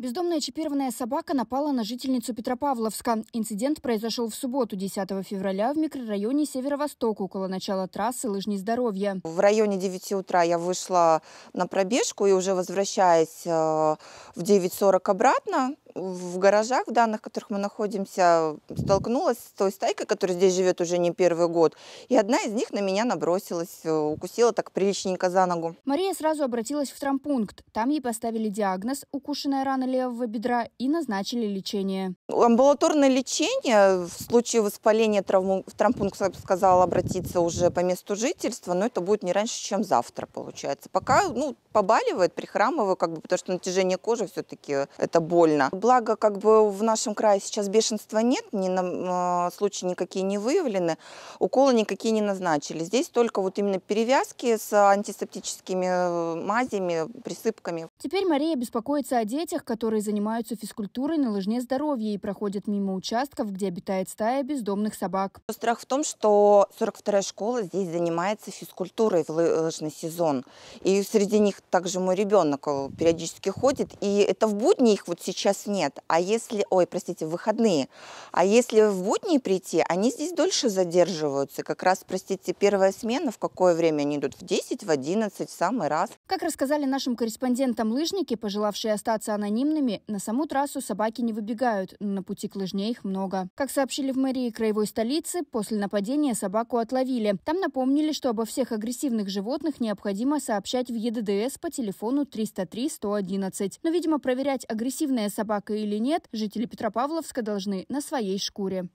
Бездомная чипированная собака напала на жительницу Петропавловска. Инцидент произошел в субботу, 10 февраля, в микрорайоне Северо-Восток, около начала трассы «Лыжни здоровья». В районе 9 утра я вышла на пробежку и уже возвращаясь э, в 9.40 обратно, в гаражах, в данных, в которых мы находимся, столкнулась с той стайкой, которая здесь живет уже не первый год. И одна из них на меня набросилась, э, укусила так приличненько за ногу. Мария сразу обратилась в трампункт. Там ей поставили диагноз «укушенная рана левого бедра» и назначили лечение. Амбулаторное лечение в случае воспаления травму, в трампункт, сказала, обратиться уже по месту жительства, но это будет не раньше, чем завтра, получается. Пока, ну, побаливает, прихрамываю, как бы, потому что натяжение кожи все-таки это больно. Благо, как бы в нашем крае сейчас бешенства нет, ни на, а, случаи никакие не выявлены, уколы никакие не назначили. Здесь только вот именно перевязки с антисептическими э, мазями, присыпками. Теперь Мария беспокоится о детях, которые занимаются физкультурой на лыжне здоровья и проходят мимо участков, где обитает стая бездомных собак. Страх в том, что 42-я школа здесь занимается физкультурой в э, лыжный сезон. И среди них также мой ребенок э, периодически ходит. И это в будни их вот сейчас нет. А если, ой, простите, в выходные. А если в будни прийти, они здесь дольше задерживаются. Как раз, простите, первая смена, в какое время они идут? В 10, в 11, в самый раз. Как рассказали нашим корреспондентам лыжники, пожелавшие остаться анонимными, на саму трассу собаки не выбегают, но на пути к лыжне их много. Как сообщили в мэрии краевой столицы, после нападения собаку отловили. Там напомнили, что обо всех агрессивных животных необходимо сообщать в ЕДДС по телефону 303 111. Но, видимо, проверять агрессивная собака Драка или нет, жители Петропавловска должны на своей шкуре.